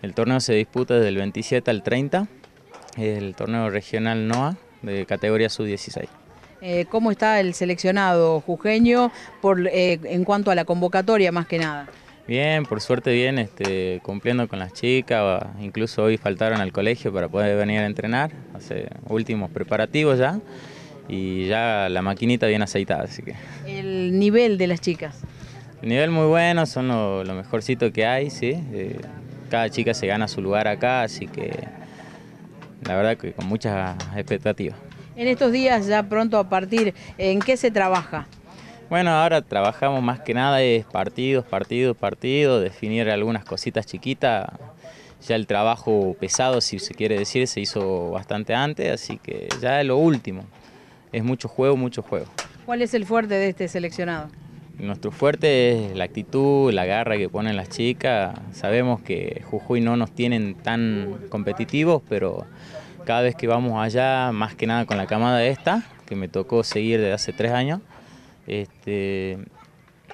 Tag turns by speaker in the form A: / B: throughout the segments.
A: El torneo se disputa desde el 27 al 30, el torneo regional NOA de categoría sub-16.
B: Eh, ¿Cómo está el seleccionado jujeño eh, en cuanto a la convocatoria más que nada?
A: Bien, por suerte bien, este, cumpliendo con las chicas, incluso hoy faltaron al colegio para poder venir a entrenar, hace últimos preparativos ya, y ya la maquinita bien aceitada, así que...
B: ¿El nivel de las chicas?
A: El nivel muy bueno, son los mejorcitos mejorcito que hay, sí. Eh, cada chica se gana su lugar acá, así que la verdad que con muchas expectativas.
B: En estos días ya pronto a partir, ¿en qué se trabaja?
A: Bueno, ahora trabajamos más que nada es partidos, partidos, partidos, definir algunas cositas chiquitas. Ya el trabajo pesado, si se quiere decir, se hizo bastante antes, así que ya lo último. Es mucho juego, mucho juego.
B: ¿Cuál es el fuerte de este seleccionado?
A: Nuestro fuerte es la actitud, la garra que ponen las chicas. Sabemos que Jujuy no nos tienen tan competitivos, pero cada vez que vamos allá, más que nada con la camada esta, que me tocó seguir desde hace tres años, este,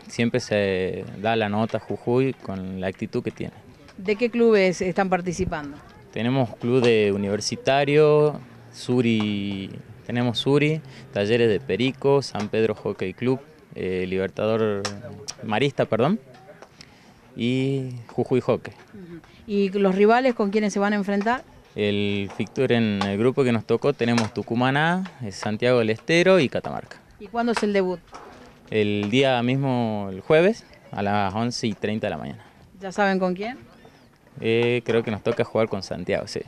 A: siempre se da la nota Jujuy con la actitud que tiene.
B: ¿De qué clubes están participando?
A: Tenemos club de universitario, Suri, tenemos Suri, talleres de Perico, San Pedro Hockey Club, eh, Libertador Marista, perdón, y Jujuy Hockey.
B: ¿Y los rivales con quienes se van a enfrentar?
A: El fixture en el grupo que nos tocó tenemos Tucumana, eh, Santiago del Estero y Catamarca.
B: ¿Y cuándo es el debut?
A: El día mismo, el jueves, a las 11 y 30 de la mañana.
B: ¿Ya saben con quién?
A: Eh, creo que nos toca jugar con Santiago, sí.